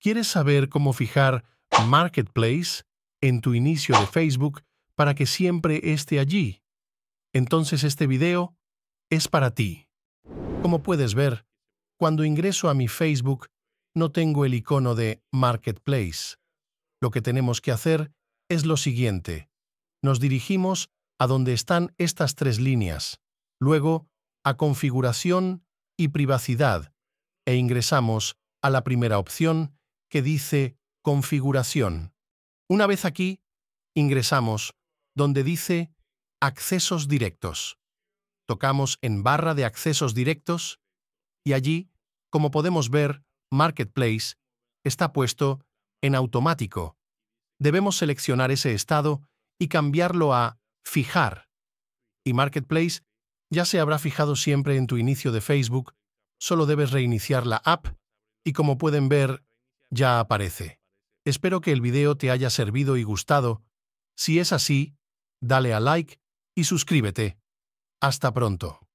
¿Quieres saber cómo fijar Marketplace en tu inicio de Facebook para que siempre esté allí? Entonces este video es para ti. Como puedes ver, cuando ingreso a mi Facebook no tengo el icono de Marketplace. Lo que tenemos que hacer es lo siguiente. Nos dirigimos a donde están estas tres líneas, luego a Configuración y Privacidad e ingresamos a la primera opción que dice Configuración. Una vez aquí, ingresamos donde dice Accesos directos. Tocamos en barra de accesos directos y allí, como podemos ver, Marketplace está puesto en automático. Debemos seleccionar ese estado y cambiarlo a Fijar. Y Marketplace ya se habrá fijado siempre en tu inicio de Facebook, solo debes reiniciar la app y como pueden ver, ya aparece. Espero que el video te haya servido y gustado. Si es así, dale a like y suscríbete. Hasta pronto.